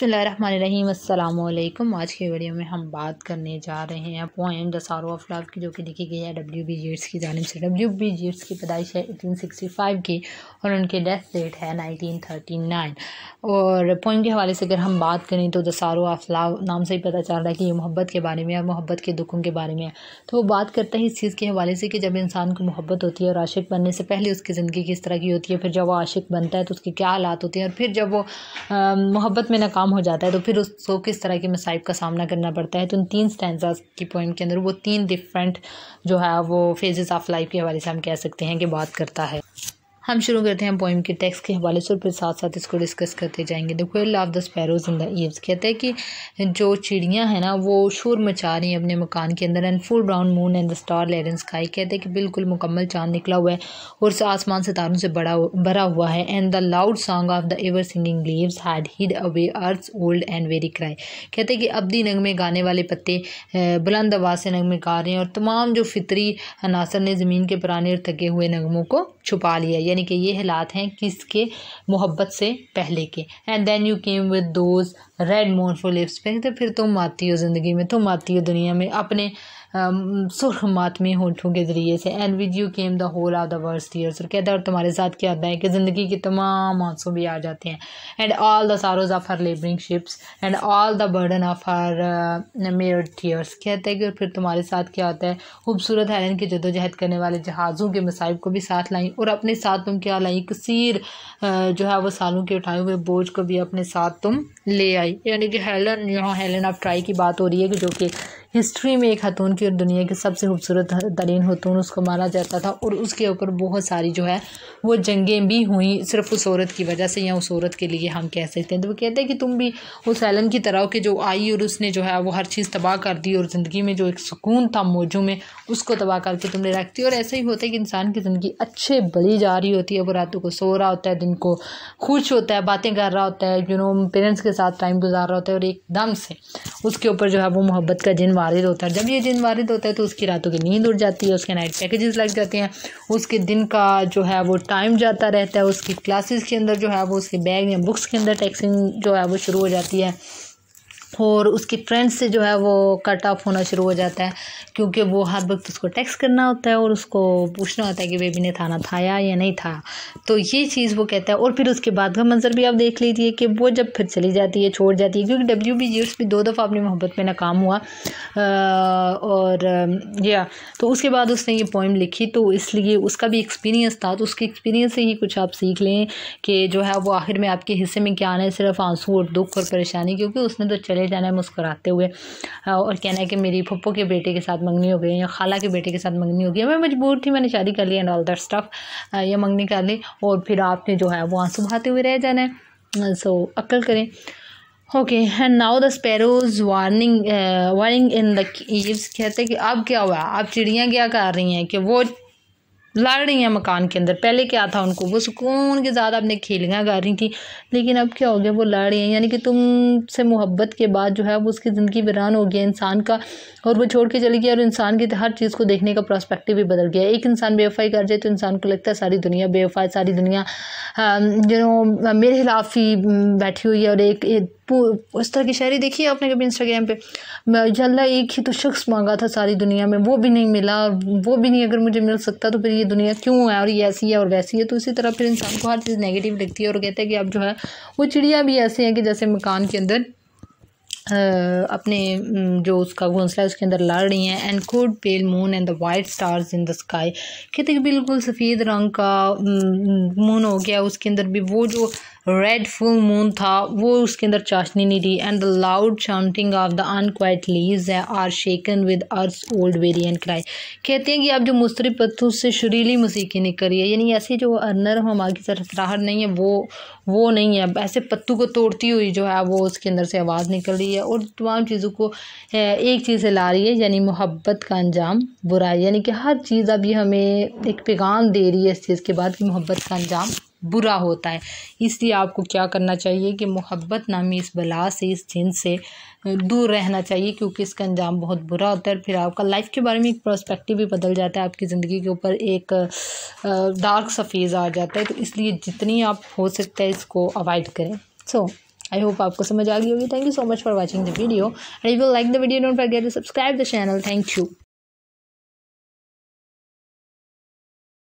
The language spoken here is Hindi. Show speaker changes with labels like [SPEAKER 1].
[SPEAKER 1] वालेकुम आज के वीडियो में हम बात करने जा रहे हैं poem the sorrow of love की जो कि लिखी गई है डब्ल्यू बी जेट्स की जानब से डब्ल्यू बी जेट्स की पैदाइश है 1865 की और उनकी डेथ डेट है 1939 और पोएम के हवाले से अगर हम बात करें तो द सारो ऑफ लव नाम से ही पता चल रहा है कि ये मोहब्बत के बारे में और मोहब्बत के दुखों के बारे में तो वो बात करते हैं इस चीज़ के हवाले से कि जब इंसान को मोहब्बत होती है और आशिक बनने से पहले उसकी ज़िंदगी किस तरह की होती है फिर जब वो आशिक बनता है तो उसके क्या हालात होते हैं और फिर जब वो मोहब्बत में नाकाम काम हो जाता है तो फिर उसको किस तरह के मसाइब का सामना करना पड़ता है तो उन तीन स्टैंडर्स की पोइम के अंदर वो तीन डिफरेंट जो है वो फेजेस ऑफ लाइफ के हवाले से हम कह सकते हैं कि बात करता है हम शुरू करते हैं पोइम के टेक्स्ट के हवाले से और फिर साथ साथ इसको डिस्कस करते जाएंगे देखो quarrel of the sparrows in the eaves कहते हैं कि जो चिड़ियां हैं ना वो शोर मचा रही हैं अपने मकान के अंदर and full brown moon and the star laden sky कहते हैं कि बिल्कुल मुकम्मल चांद निकला हुआ है और आसमान सितारों से बड़ा भरा हुआ है and the loud song of the ever singing leaves had hid away earth old and weary cry कहते हैं कि अब दी नगमे गाने वाले पत्ते बुलंद आवाज़ से नगमे गा रहे हैं और तमाम जो फितरी अनासर ने ज़मीन के पुराने और थके हुए नगमों को छुपा लिया यानी कि ये हालात हैं किसके मोहब्बत से पहले के and then you came with those red mournful lips तो फिर तुम आती हो ज़िंदगी में तुम आती हो दुनिया में अपने सुख मातमी होठों के ज़रिए से and with you came the whole of the world's tears और कहता है और तुम्हारे साथ क्या आता है कि ज़िंदगी के तमाम आंसू भी आ जाते हैं and all the sorrows of her labouring ships and all the burden of her myriad years कहते हैं कि फिर तुम्हारे साथ क्या आता है खूबसूरत हैरन की जदोजहद करने वाले जहाज़ों के मसाइब को भी साथ लाई और अपने साथ तुम क्या लाई कसीर जो है वो सालों के उठाए हुए बोझ को भी अपने साथ तुम ले आई यानी कि हेलन यहाँ हेलन ऑफ ट्राई की बात हो रही है कि जो कि हिस्ट्री में एक खतून की और दुनिया की सबसे खूबसूरत तरीन खतून उसको माना जाता था और उसके ऊपर बहुत सारी जो है वो जंगें भी हुई सिर्फ उस औरत की वजह से या उस औरत के लिए हम कह सकते हैं तो वो कहते हैं कि तुम भी उस एलन की तरह के जो आई और उसने जो है वो हर चीज़ तबाह कर दी और ज़िंदगी में जो एक सुकून था मौजू में उसको तबाह करके तुमने रख दी और ऐसा ही होता है कि इंसान की ज़िंदगी अच्छे बड़ी जा रही होती है वो रातों को सो रहा होता है दिन को खुश होता है बातें कर रहा होता है यू नो पेरेंट्स के साथ टाइम गुजार रहा होता है और एकदम से उसके ऊपर जो है वो मोहब्बत का जिन वारद होता है जब ये जिन वारद होता है तो उसकी रातों की नींद उड़ जाती है उसके नाइट पैकेजेस लग जाते हैं उसके दिन का जो है वो टाइम जाता रहता है उसकी क्लासेस के अंदर जो है वो उसके बैग या बुक्स के अंदर टैक्सिंग जो है वो शुरू हो जाती है और उसकी फ्रेंड्स से जो है वो कट ऑफ होना शुरू हो जाता है क्योंकि वो हर वक्त उसको टेक्स्ट करना होता है और उसको पूछना होता है कि बेबी ने थाना थाया या नहीं था तो ये चीज़ वो कहता है और फिर उसके बाद का मंजर भी आप देख लीजिए कि वो जब फिर चली जाती है छोड़ जाती है क्योंकि डब्ल्यू बी जीट्स भी दो दफ़ा अपनी मोहब्बत में नाकाम हुआ और या तो उसके बाद उसने ये पोइम लिखी तो इसलिए उसका भी एक्सपीरियंस था तो उसके एक्सपीरियंस से ही कुछ आप सीख लें कि जो है वो आखिर में आपके हिस्से में क्या आना है सिर्फ आंसू और दुख और परेशानी क्योंकि उसने तो चले चले जाना है मुस्कुराते हुए और कहना है कि मेरी पप्पो के बेटे के साथ मंगनी हो गई या खाला के बेटे के साथ मंगनी हो गई मैं मजबूर थी मैंने शादी कर ली एंड ऑल दैट स्टफ़ या मंगनी कर ली और फिर आपने जो है वो आंसू बहाते हुए रह जाना है सो so, अक्ल करें okay and now the sparrows warning warning in the eaves कहते हैं कि अब क्या हुआ अब चिड़ियाँ क्या कर रही हैं कि वो लड़ रही हैं मकान के अंदर पहले क्या था उनको वो सुकून के साथ अपने खेलियाँ गा रही थी लेकिन अब क्या हो गया वो लड़ रही हैं यानी कि तुम से मोहब्बत के बाद जो है वो उसकी ज़िंदगी वीरान हो गया इंसान का और वो छोड़ के चली गई और इंसान की हर चीज़ को देखने का प्रोस्पेक्टिव भी बदल गया एक इंसान बेवफाई कर जाए तो इंसान को लगता है सारी दुनिया बेवफाई सारी दुनिया जो मेरे खिलाफ ही बैठी हुई है और एक, उस तरह की शायरी देखी है आपने कभी इंस्टाग्राम पे जल्ला एक ही तो शख्स मांगा था सारी दुनिया में वो भी नहीं मिला और वो भी नहीं अगर मुझे मिल सकता तो फिर ये ये दुनिया क्यों है और ये ऐसी है और वैसी है तो इसी तरह फिर इंसान को हर चीज़ नेगेटिव लगती है और कहते हैं कि अब जो है वो चिड़िया भी ऐसे हैं कि जैसे मकान के अंदर अपने जो उसका घोंसला है उसके अंदर लड़ रही हैं and cold pale moon and the white stars in the sky कहते हैं बिल्कुल सफ़ेद रंग का मून हो गया उसके अंदर भी वो जो रेड फुल मून था वो उसके अंदर चाशनी नहीं दी and the loud shouting of the unquiet leaves है are shaken with earth old weary cry कहते हैं कि आप जो मुस्तरी पत्थर से शुरीली मसीकी निकल रही है यानी ऐसे जो अनर हमारी तरफ राहत नहीं है वो वो नहीं है ऐसे पत्तू को तोड़ती हुई जो है वो उसके अंदर से आवाज़ निकल रही है और तमाम चीज़ों को एक चीज़ से ला रही है यानी मोहब्बत का अंजाम बुरा है यानी कि हर चीज़ अभी हमें एक पैगाम दे रही है इस चीज़ के बाद कि मोहब्बत का अंजाम बुरा होता है इसलिए आपको क्या करना चाहिए कि मोहब्बत नामी इस बला से इस जिन से दूर रहना चाहिए क्योंकि इसका अंजाम बहुत बुरा होता है और फिर आपका लाइफ के बारे में एक प्रोस्पेक्टिव भी बदल जाता है आपकी ज़िंदगी के ऊपर एक डार्क सफ़ेज़ आ जाता है तो इसलिए जितनी आप हो सकता है इसको अवॉइड करें सो आई होप आपको समझ आ गई होगी thank you so much for watching the video and you will like the video don't forget to subscribe the channel thank you